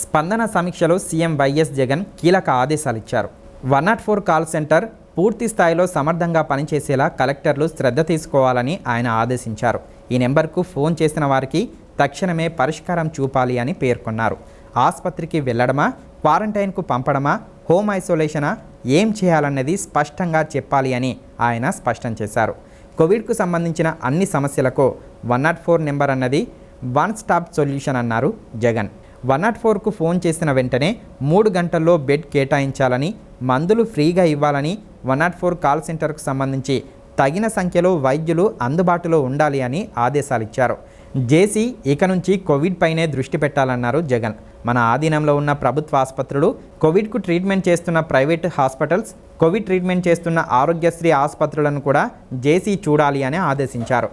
స్పందన సమీక్షలో CM YS Jagan కీలక ఆదేశాలు ఇచ్చారు one nought four call centre పూర్తి స్థాయిలో సమర్థంగా పనిచేసేలా కలెక్టర్లు శ్రద్ధ తీసుకోవాలని ఆయన ఆదేశించారు ఈ నెంబర్కు ఫోన్ చేసిన వారికి తక్షణమే పరిష్కారం చూపాలి అని పేర్కొన్నారు ఆసుపత్రికి వెళ్లడమా క్వారంటైన్కు పంపడమా హోమ్ ఐసోలేషనా ఏం చేయాలన్నది స్పష్టంగా చెప్పాలి అని ఆయన స్పష్టం చేశారు కోవిడ్కు సంబంధించిన అన్ని సమస్యలకు వన్ నాట్ ఫోర్ నెంబర్ అన్నది వన్ స్టాప్ సొల్యూషన్ అన్నారు జగన్ వన్ నాట్ ఫోర్కు ఫోన్ చేసిన వెంటనే మూడు గంటల్లో బెడ్ కేటాయించాలని మందులు ఫ్రీగా ఇవ్వాలని వన్ నాట్ ఫోర్ కాల్ సెంటర్కు సంబంధించి తగిన సంఖ్యలో వైద్యులు అందుబాటులో ఉండాలి అని ఆదేశాలిచ్చారు జేసీ ఇక నుంచి కోవిడ్ పైనే దృష్టి పెట్టాలన్నారు జగన్ మన ఆధీనంలో ఉన్న ప్రభుత్వ ఆసుపత్రులు కోవిడ్కు ట్రీట్మెంట్ చేస్తున్న ప్రైవేట్ హాస్పిటల్స్ కోవిడ్ ట్రీట్మెంట్ చేస్తున్న ఆరోగ్యశ్రీ ఆసుపత్రులను కూడా జేసీ చూడాలి అని ఆదేశించారు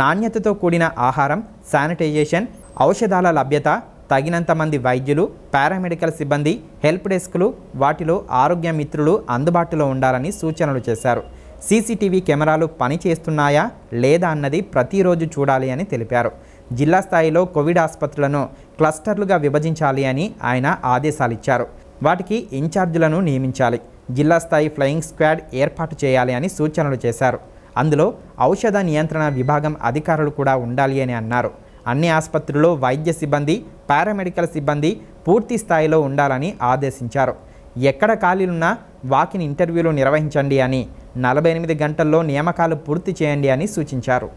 నాణ్యతతో కూడిన ఆహారం శానిటైజేషన్ ఔషధాల లభ్యత తగినంత మంది వైద్యులు పారామెడికల్ సిబ్బంది హెల్ప్ డెస్క్లు వాటిలో ఆరోగ్య మిత్రులు అందుబాటులో ఉండాలని సూచనలు చేశారు సీసీటీవీ కెమెరాలు పనిచేస్తున్నాయా లేదా అన్నది ప్రతిరోజు చూడాలి అని తెలిపారు జిల్లా స్థాయిలో కోవిడ్ ఆసుపత్రులను క్లస్టర్లుగా విభజించాలి అని ఆయన ఆదేశాలు ఇచ్చారు వాటికి ఇన్ఛార్జీలను నియమించాలి జిల్లా స్థాయి ఫ్లయింగ్ స్క్వాడ్ ఏర్పాటు చేయాలి అని సూచనలు చేశారు అందులో ఔషధ నియంత్రణ విభాగం అధికారులు కూడా ఉండాలి అని అన్నారు అన్ని ఆసుపత్రుల్లో వైద్య సిబ్బంది పారామెడికల్ సిబ్బంది పూర్తి స్థాయిలో ఉండాలని ఆదేశించారు ఎక్కడ ఖాళీలున్నా వాకిన్ ఇంటర్వ్యూలు నిర్వహించండి అని నలభై ఎనిమిది గంటల్లో నియామకాలు పూర్తి చేయండి అని సూచించారు